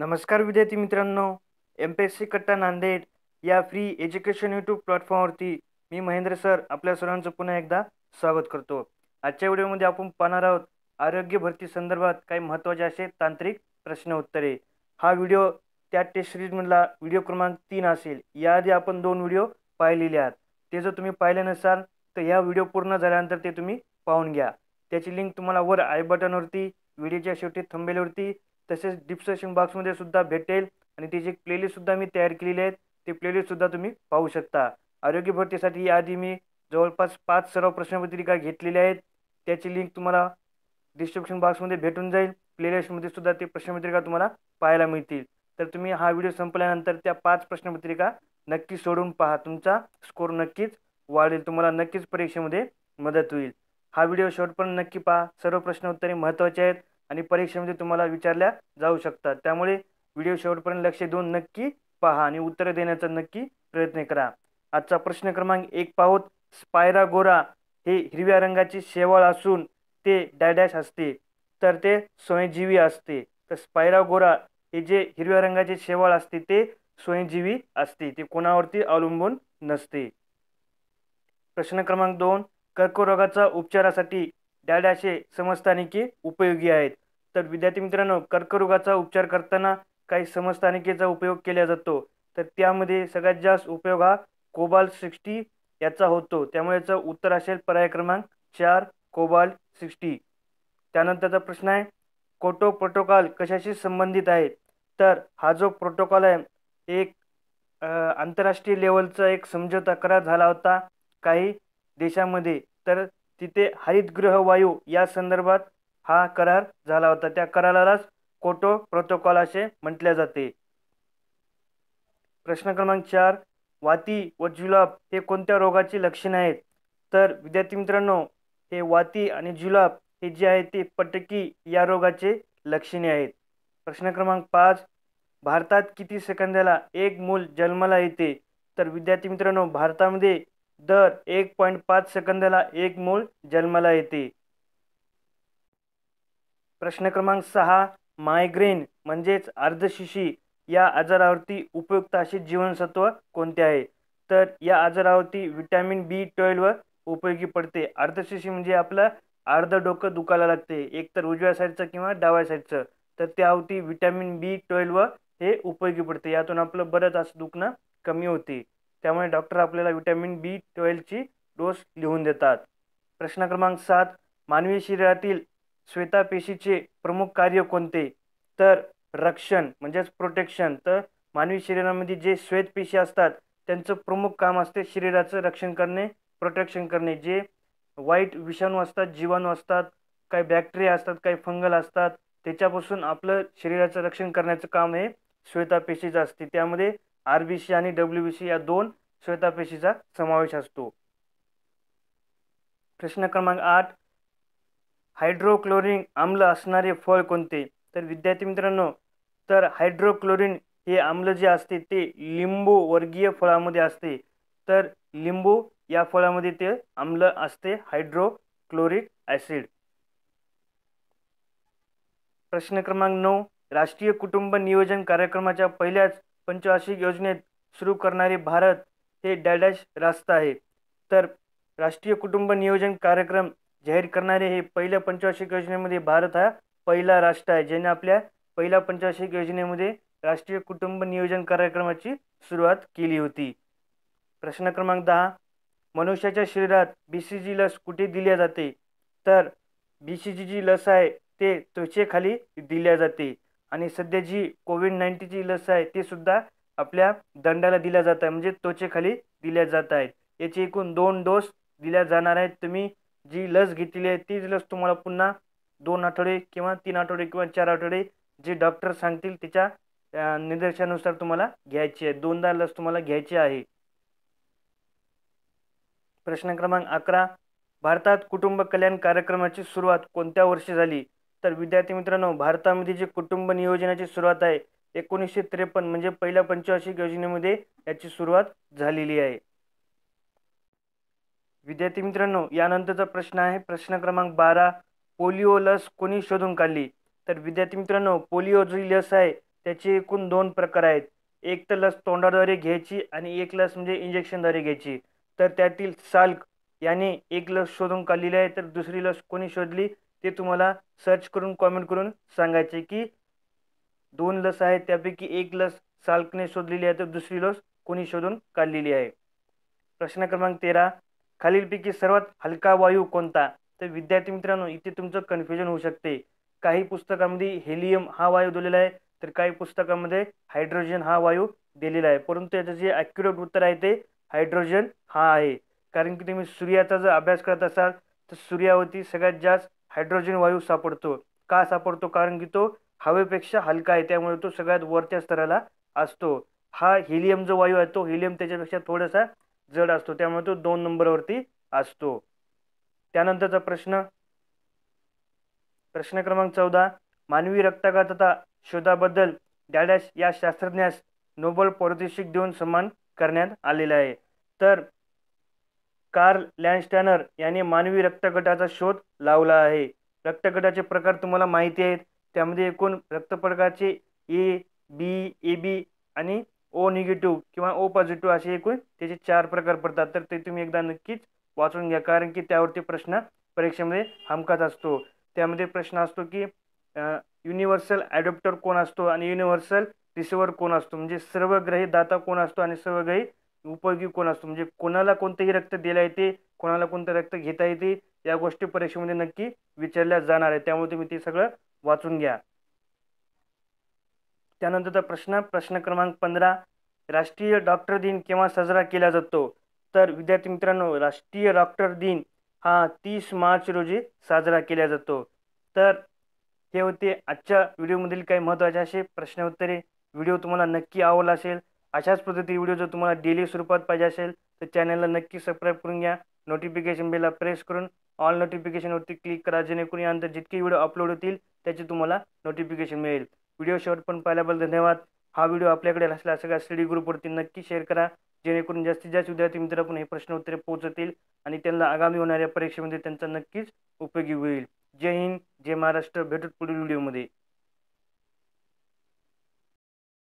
नमस्कार विद्यार्थी मित्रांनो एम पी एस सी कट्टा नांदेड या फ्री एज्युकेशन यूट्यूब प्लॅटफॉर्मवरती मी महेंद्र सर आपल्या सर्वांचं पुन्हा एकदा स्वागत करतो आजच्या व्हिडिओमध्ये आपण पाहणार आहोत आरोग्य भरती संदर्भात काही महत्त्वाचे असे तांत्रिक प्रश्न उत्तरे हा व्हिडिओ त्या टेस्ट सिरीजमधला व्हिडिओ क्रमांक तीन असेल याआधी आपण दोन व्हिडिओ पाहिलेले आहात ते जर तुम्ही पाहिले नसाल तर ह्या व्हिडिओ पूर्ण झाल्यानंतर ते तुम्ही पाहून घ्या त्याची लिंक तुम्हाला वर आय बटनवरती व्हिडिओच्या शेवटी थंबेलवरती तसेच डिस्क्रिप्शन बॉक्समध्ये सुद्धा भेटेल आणि ती त्याची प्लेलिस्टसुद्धा मी तयार केलेली आहेत ते प्लेलिस्टसुद्धा तुम्ही पाहू शकता आरोग्य भरतीसाठी याआधी मी जवळपास पाच सर्व प्रश्नपत्रिका घेतलेल्या आहेत त्याची लिंक तुम्हाला डिस्क्रिप्शन बॉक्समध्ये भेटून जाईल प्लेलिस्टमध्ये सुद्धा ते प्रश्नपत्रिका तुम्हाला पाहायला मिळतील तर तुम्ही हा व्हिडिओ संपल्यानंतर त्या पाच प्रश्नपत्रिका नक्की सोडून पहा तुमचा स्कोर नक्कीच वाढेल तुम्हाला नक्कीच परीक्षेमध्ये मदत होईल हा व्हिडिओ पण नक्की पहा सर्व प्रश्न उत्तरे महत्त्वाचे आहेत आणि परीक्षेमध्ये तुम्हाला विचारल्या जाऊ शकतात त्यामुळे व्हिडिओ शेवटपर्यंत लक्ष देऊन नक्की पहा आणि उत्तरं देण्याचा नक्की प्रयत्न करा आजचा प्रश्न क्रमांक एक पाहोत स्पायरा गोरा हे हिरव्या रंगाची शेवाळ असून ते डायडॅश असते तर ते स्वयंजीवी असते तर स्पायरा गोरा हे जे हिरव्या रंगाचे शेवाळ असते ते स्वयंजीवी असते ते कोणावरती अवलंबून नसते प्रश्न क्रमांक दोन कर्करोगाचा उपचारासाठी डाळाशे समस्थानिके उपयोगी आहेत तर विद्यार्थी मित्रांनो कर्करोगाचा उपचार करताना काही समस्थानिकेचा उपयोग केला जातो तर त्यामध्ये सगळ्यात जास्त उपयोग हा कोबाल सिक्स्टी याचा होतो त्यामुळे याचं उत्तर असेल पर्याय क्रमांक चार कोबाल सिक्स्टी त्यानंतरचा प्रश्न आहे कोटो प्रोटोकॉल कशाशी संबंधित आहे तर हा जो प्रोटोकॉल आहे एक आंतरराष्ट्रीय लेवलचा एक समझोता करार झाला होता काही देशामध्ये तर तिथे हरितगृह वायू या संदर्भात हा करार झाला होता त्या करारालाच कोटो प्रोटोकॉल असे म्हटले जाते प्रश्न क्रमांक चार वाती व जुलाब हे कोणत्या रोगाची लक्षणे आहेत तर विद्यार्थी मित्रांनो हे वाती आणि जुलाब हे जे आहे ते पटकी या रोगाचे लक्षणे आहेत प्रश्न क्रमांक पाच भारतात किती सेकंदाला एक मूल जन्माला येते तर विद्यार्थी मित्रांनो भारतामध्ये दर एक पॉईंट पाच सेकंदाला एक मूल जन्माला येते प्रश्न क्रमांक सहा मायग्रेन म्हणजेच अर्धशिशी या आजारावरती उपयुक्त असे जीवनसत्व कोणते आहे तर या आजारावरती व्हिटॅमिन बी ट्वेल्व उपयोगी पडते अर्धशिशी म्हणजे आपलं अर्ध डोकं दुखायला लागते एकतर उजव्या साईडचं किंवा डाव्या साईडचं तर त्यावरती व्हिटॅमिन बी ट्वेल्व हे उपयोगी पडते यातून आपलं बरंच असं दुखणं कमी होते त्यामुळे डॉक्टर आपल्याला विटॅमिन बी ट्वेल्वची डोस लिहून देतात प्रश्न क्रमांक सात मानवी शरीरातील श्वेतापेशीचे प्रमुख कार्य कोणते तर रक्षण म्हणजेच प्रोटेक्शन तर मानवी शरीरामध्ये जे श्वेतपेशी असतात त्यांचं प्रमुख काम असते शरीराचं रक्षण करणे प्रोटेक्शन करणे जे वाईट विषाणू असतात जीवाणू असतात काही बॅक्टेरिया असतात काही फंगल असतात त्याच्यापासून आपलं शरीराचं रक्षण करण्याचं काम हे श्वेतापेशीचं असते त्यामध्ये आर बी सी आणि डब्ल्यू बी सी या दोन श्वेतापेशीचा समावेश असतो प्रश्न क्रमांक आठ हायड्रोक्लोरिन आम्ल असणारे फळ कोणते तर विद्यार्थी मित्रांनो तर हायड्रोक्लोरिन हे आम्ल जे असते ते लिंबू वर्गीय फळामध्ये असते तर लिंबू या फळामध्ये ते आम्ल असते हायड्रोक्लोरिक ॲसिड प्रश्न क्रमांक नऊ राष्ट्रीय कुटुंब नियोजन कार्यक्रमाच्या पहिल्याच पंचवार्षिक योजनेत सुरू करणारे भारत हे डॅडॅश रास्ता आहे तर राष्ट्रीय कुटुंब नियोजन कार्यक्रम जाहीर करणारे हे पहिल्या पंचवार्षिक योजनेमध्ये भारत हा पहिला राष्ट्र आहे ज्याने आपल्या पहिल्या पंचवार्षिक योजनेमध्ये राष्ट्रीय कुटुंब नियोजन कार्यक्रमाची सुरुवात केली होती प्रश्न क्रमांक दहा मनुष्याच्या शरीरात बी सी जी लस कुठे दिल्या जाते तर बी सी जी जी लस आहे ते त्वचेखाली दिल्या जाते आणि सध्या जी कोविड नाईन्टीनची लस आहे ती सुद्धा आपल्या दंडाला दिल्या जात आहे म्हणजे त्वचेखाली दिल्या जात आहेत याचे एकूण दोन डोस दिल्या जाणार आहेत तुम्ही जी लस घेतलेली आहे तीच लस तुम्हाला पुन्हा दोन आठवडे किंवा तीन आठवडे किंवा चार आठवडे जे डॉक्टर सांगतील त्याच्या निर्देशानुसार तुम्हाला घ्यायची आहे दोनदा लस तुम्हाला घ्यायची आहे प्रश्न क्रमांक अकरा भारतात कुटुंब कल्याण कार्यक्रमाची सुरुवात कोणत्या वर्षी झाली तर विद्यार्थी मित्रांनो भारतामध्ये जे कुटुंब नियोजनाची सुरुवात आहे एकोणीसशे त्रेपन्न म्हणजे पहिल्या पंचवार्षिक योजनेमध्ये याची सुरुवात झालेली आहे विद्यार्थी मित्रांनो यानंतरचा प्रश्न आहे प्रश्न क्रमांक बारा पोलिओ लस कोणी शोधून काढली तर विद्यार्थी मित्रांनो पोलिओ जी लस आहे त्याचे एकूण दोन प्रकार आहेत एक तर लस तोंडाद्वारे घ्यायची आणि एक लस म्हणजे इंजेक्शनद्वारे घ्यायची तर त्यातील साल्क याने एक लस शोधून काढलेली आहे तर दुसरी लस कोणी शोधली ते तुम्हाला सर्च करून कॉमेंट करून सांगायचे की दोन लस आहेत त्यापैकी एक लस साल्कने शोधलेली आहे तर दुसरी लस कोणी शोधून काढलेली आहे प्रश्न क्रमांक तेरा खालीलपैकी सर्वात हलका वायू कोणता तर विद्यार्थी मित्रांनो इथे तुमचं कन्फ्युजन होऊ शकते काही पुस्तकामध्ये हेलियम हा वायू दिलेला आहे तर काही पुस्तकामध्ये हायड्रोजन हा वायू दिलेला आहे परंतु याचं जे ॲक्युरेट उत्तर आहे ते हायड्रोजन हा आहे कारण की तुम्ही सूर्याचा जर अभ्यास करत असाल तर सूर्यावरती सगळ्यात जास्त हायड्रोजन वायू सापडतो का सापडतो कारण की तो हवेपेक्षा हलका आहे त्यामुळे तो सगळ्यात वरच्या स्तराला असतो हा हिलियम जो वायू आहे तो हिलियम त्याच्यापेक्षा थोडासा जड असतो त्यामुळे तो दोन नंबरवरती असतो त्यानंतरचा प्रश्न प्रश्न क्रमांक चौदा मानवी रक्ताघातता शोधाबद्दल डॅडॅश या शास्त्रज्ञास नोबल पारितोषिक देऊन सन्मान करण्यात आलेला आहे तर कार्ल लँडस्टॅनर यांनी मानवी रक्तगटाचा शोध लावला आहे रक्तगटाचे प्रकार तुम्हाला माहिती आहेत त्यामध्ये एकूण रक्तप्रकारचे ए बी ए बी आणि ओ निगेटिव्ह किंवा ओ पॉझिटिव्ह असे एकूण त्याचे चार प्रकार पडतात तर ते तुम्ही एकदा नक्कीच वाचून घ्या कारण की त्यावरती प्रश्न परीक्षेमध्ये हमखास असतो त्यामध्ये प्रश्न असतो की युनिव्हर्सल ॲडॉप्टर कोण असतो आणि युनिव्हर्सल रिसिव्हर कोण असतो म्हणजे सर्वग्रही दाता कोण असतो आणि सर्वग्रही उपयोगी कोण असतो म्हणजे कोणाला कोणतंही रक्त दिलं येते कोणाला कोणते रक्त घेता येते या गोष्टी परीक्षेमध्ये नक्की विचारल्या जाणार आहे त्यामुळे तुम्ही ते सगळं वाचून घ्या त्यानंतरचा प्रश्न प्रश्न क्रमांक पंधरा राष्ट्रीय डॉक्टर दिन केव्हा साजरा केला जातो तर विद्यार्थी मित्रांनो राष्ट्रीय डॉक्टर दिन हा तीस मार्च रोजी साजरा केला जातो तर हे होते आजच्या व्हिडिओमधील काही महत्त्वाचे असे प्रश्न उत्तरे व्हिडिओ तुम्हाला नक्की आवडला असेल अशाच पद्धती व्हिडिओ जर तुम्हाला डेली स्वरूपात पाहिजे असेल तर चॅनलला नक्की सबस्क्राईब करून घ्या नोटिफिकेशन बेला प्रेस करून ऑल नोटिफिकेशनवरती क्लिक करा जेणेकरून यानंतर जितके व्हिडिओ अपलोड होतील त्याचे तुम्हाला नोटिफिकेशन मिळेल व्हिडिओ शॉर्ट पण पाहिल्याबद्दल धन्यवाद हा व्हिडिओ आपल्याकडे असल्या सगळ्या स्टडी ग्रुपवरती नक्की शेअर करा जेणेकरून जास्तीत जास्त विद्यार्थी पण हे प्रश्न उत्तरे पोहोचतील आणि त्यांना आगामी होणाऱ्या परीक्षेमध्ये त्यांचा नक्कीच उपयोगी होईल जय हिंद जय महाराष्ट्र भेटत पुढील व्हिडिओमध्ये